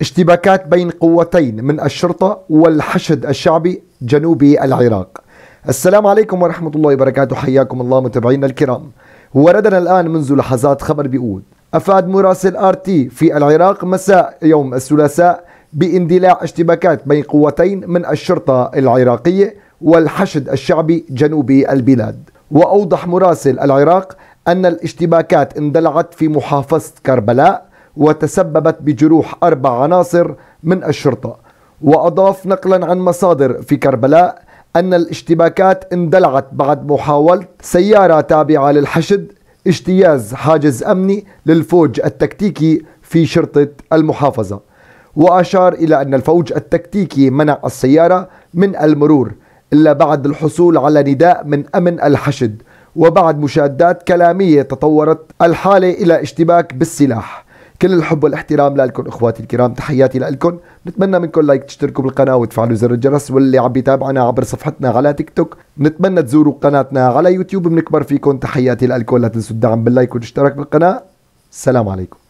اشتباكات بين قوتين من الشرطة والحشد الشعبي جنوبي العراق السلام عليكم ورحمة الله وبركاته حياكم الله متابعينا الكرام وردنا الآن منذ لحظات خبر بيقول أفاد مراسل آر تي في العراق مساء يوم الثلاثاء باندلاع اشتباكات بين قوتين من الشرطة العراقية والحشد الشعبي جنوبي البلاد وأوضح مراسل العراق أن الاشتباكات اندلعت في محافظة كربلاء وتسببت بجروح أربع عناصر من الشرطة وأضاف نقلا عن مصادر في كربلاء أن الاشتباكات اندلعت بعد محاولة سيارة تابعة للحشد اجتياز حاجز أمني للفوج التكتيكي في شرطة المحافظة وأشار إلى أن الفوج التكتيكي منع السيارة من المرور إلا بعد الحصول على نداء من أمن الحشد وبعد مشادات كلامية تطورت الحالة إلى اشتباك بالسلاح كل الحب والاحترام لكم اخواتي الكرام تحياتي لكم نتمنى منكم لايك تشتركوا بالقناه وتفعلوا زر الجرس واللي عم بيتابعنا عبر صفحتنا على تيك توك نتمنى تزوروا قناتنا على يوتيوب بنكبر فيكم تحياتي لكم لا تنسوا الدعم باللايك والاشتراك بالقناه السلام عليكم